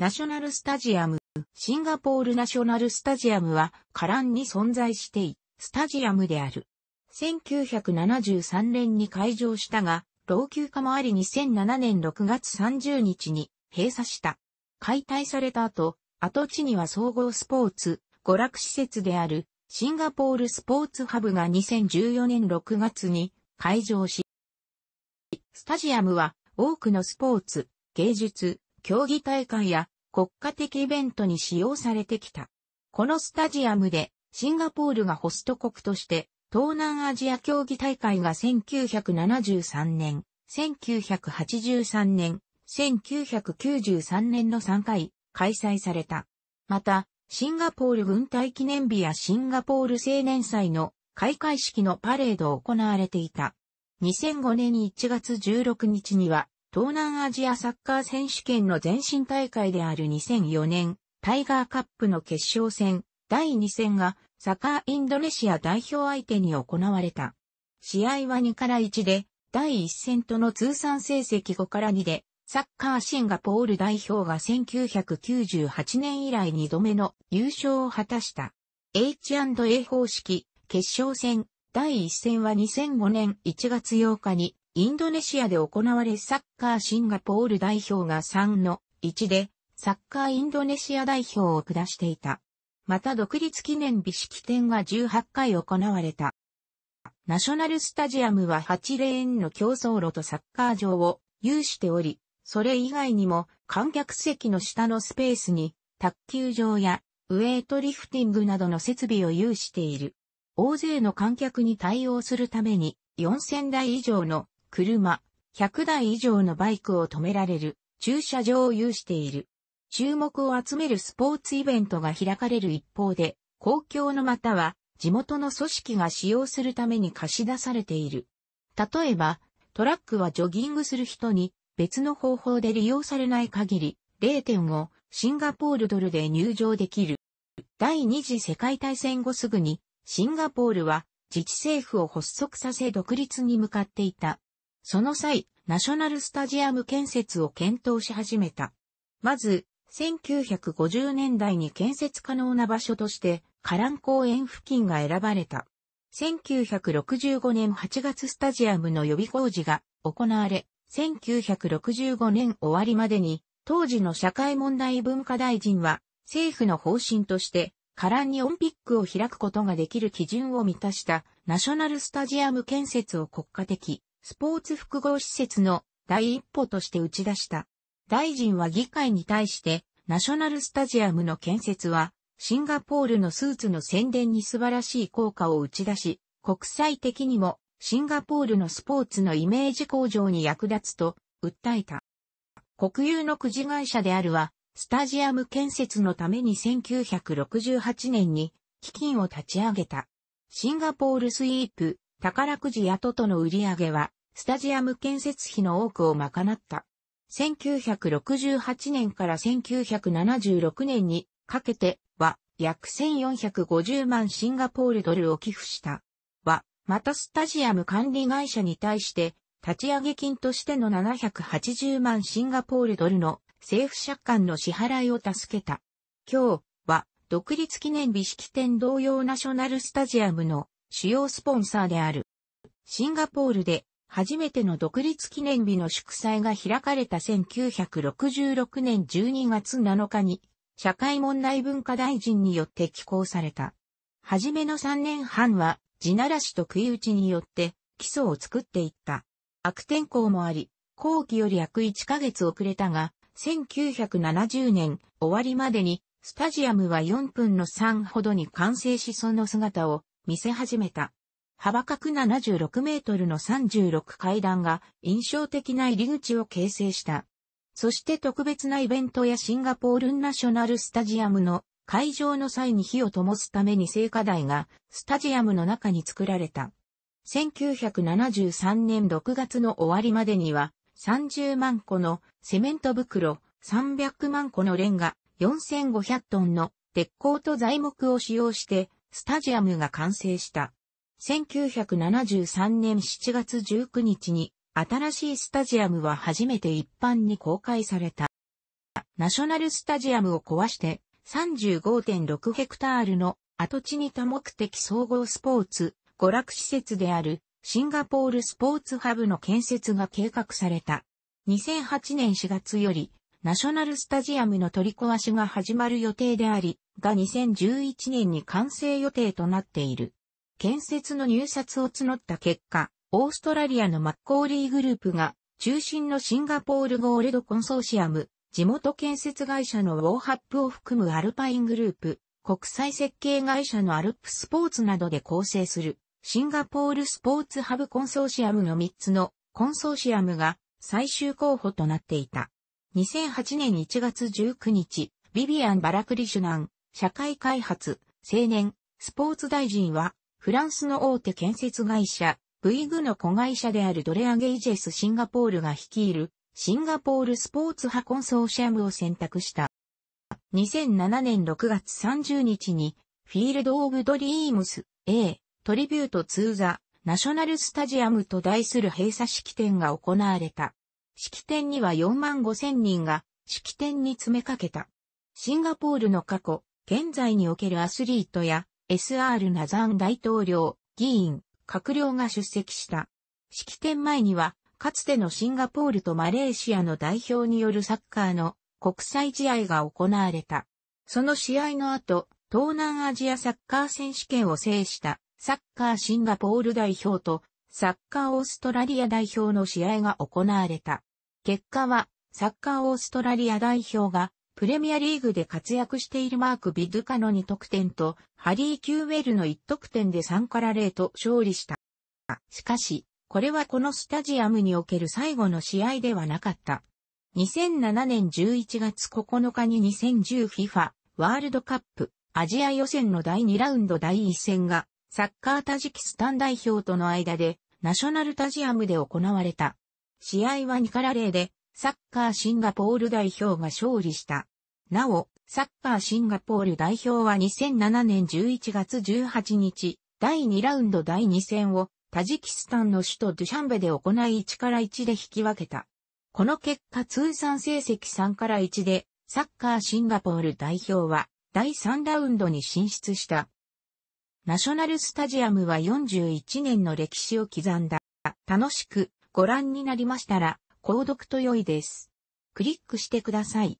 ナショナルスタジアム、シンガポールナショナルスタジアムは、カランに存在してい、スタジアムである。1973年に開場したが、老朽化もあり2007年6月30日に閉鎖した。解体された後、跡地には総合スポーツ、娯楽施設であるシンガポールスポーツハブが2014年6月に開場し、スタジアムは多くのスポーツ、芸術、競技大会や国家的イベントに使用されてきた。このスタジアムでシンガポールがホスト国として東南アジア競技大会が1973年、1983年、1993年の3回開催された。また、シンガポール軍隊記念日やシンガポール青年祭の開会式のパレードを行われていた。2005年1月16日には東南アジアサッカー選手権の前身大会である2004年、タイガーカップの決勝戦、第2戦が、サッカーインドネシア代表相手に行われた。試合は2から1で、第1戦との通算成績5から2で、サッカーシンガポール代表が1998年以来2度目の優勝を果たした。H&A 方式決勝戦第1戦は2005年1月8日にインドネシアで行われサッカーシンガポール代表が3の1で、サッカーインドネシア代表を下していた。また独立記念日式典は18回行われた。ナショナルスタジアムは8レーンの競争路とサッカー場を有しており、それ以外にも観客席の下のスペースに卓球場やウェイトリフティングなどの設備を有している。大勢の観客に対応するために4000台以上の車、100台以上のバイクを止められる駐車場を有している。注目を集めるスポーツイベントが開かれる一方で、公共のまたは地元の組織が使用するために貸し出されている。例えば、トラックはジョギングする人に別の方法で利用されない限り0.5シンガポールドルで入場できる。第二次世界大戦後すぐにシンガポールは自治政府を発足させ独立に向かっていた。その際、ナショナルスタジアム建設を検討し始めた。まず、1950年代に建設可能な場所として、カラン公園付近が選ばれた。1965年8月スタジアムの予備工事が行われ、1965年終わりまでに、当時の社会問題文化大臣は、政府の方針として、カランにオリンピックを開くことができる基準を満たした、ナショナルスタジアム建設を国家的スポーツ複合施設の第一歩として打ち出した。大臣は議会に対して、ナショナルスタジアムの建設は、シンガポールのスーツの宣伝に素晴らしい効果を打ち出し、国際的にもシンガポールのスポーツのイメージ向上に役立つと訴えた。国有のくじ会社であるは、スタジアム建設のために1968年に基金を立ち上げた。シンガポールスイープ宝くじやととの売り上げは、スタジアム建設費の多くを賄った。1968年から1976年にかけては約1450万シンガポールドルを寄付したは、またスタジアム管理会社に対して立ち上げ金としての780万シンガポールドルの政府借款の支払いを助けた。今日は独立記念日式典同様ナショナルスタジアムの主要スポンサーである。シンガポールで初めての独立記念日の祝祭が開かれた1966年12月7日に社会問題文化大臣によって寄稿された。はじめの3年半は地ならしと食い打ちによって基礎を作っていった。悪天候もあり、後期より約1ヶ月遅れたが、1970年終わりまでにスタジアムは4分の3ほどに完成しその姿を見せ始めた。幅角76メートルの36階段が印象的な入り口を形成した。そして特別なイベントやシンガポールナショナルスタジアムの会場の際に火を灯すために聖火台がスタジアムの中に作られた。1973年6月の終わりまでには30万個のセメント袋、300万個のレンガ、4500トンの鉄鋼と材木を使用してスタジアムが完成した。1973年7月19日に、新しいスタジアムは初めて一般に公開された。ナショナルスタジアムを壊して、35.6ヘクタールの跡地に多目的総合スポーツ、娯楽施設であるシンガポールスポーツハブの建設が計画された。2008年4月より、ナショナルスタジアムの取り壊しが始まる予定であり、が2011年に完成予定となっている。建設の入札を募った結果、オーストラリアのマッコーリーグループが、中心のシンガポールゴールドコンソーシアム、地元建設会社のウォーハップを含むアルパイングループ、国際設計会社のアルプスポーツなどで構成する、シンガポールスポーツハブコンソーシアムの3つのコンソーシアムが最終候補となっていた。2008年1月19日、ビビアン・バラクリシュナン、社会開発、青年、スポーツ大臣は、フランスの大手建設会社、V グの子会社であるドレアゲイジェスシンガポールが率いる、シンガポールスポーツ派コンソーシアムを選択した。2007年6月30日に、フィールド・オブ・ドリームス、A、トリビュート・ツー・ザ・ナショナル・スタジアムと題する閉鎖式典が行われた。式典には4万5千人が、式典に詰めかけた。シンガポールの過去、現在におけるアスリートや SR ナザン大統領、議員、閣僚が出席した。式典前には、かつてのシンガポールとマレーシアの代表によるサッカーの国際試合が行われた。その試合の後、東南アジアサッカー選手権を制したサッカーシンガポール代表とサッカーオーストラリア代表の試合が行われた。結果はサッカーオーストラリア代表がプレミアリーグで活躍しているマーク・ビドゥカの2得点と、ハリー・キューウェルの1得点で3から0と勝利した。しかし、これはこのスタジアムにおける最後の試合ではなかった。2007年11月9日に 2010FIFA ワールドカップアジア予選の第2ラウンド第1戦がサッカータジキスタン代表との間でナショナルタジアムで行われた。試合は2から0でサッカーシンガポール代表が勝利した。なお、サッカーシンガポール代表は2007年11月18日、第2ラウンド第2戦をタジキスタンの首都ドゥシャンベで行い1から1で引き分けた。この結果通算成績3から1で、サッカーシンガポール代表は第3ラウンドに進出した。ナショナルスタジアムは41年の歴史を刻んだ。楽しくご覧になりましたら、購読と良いです。クリックしてください。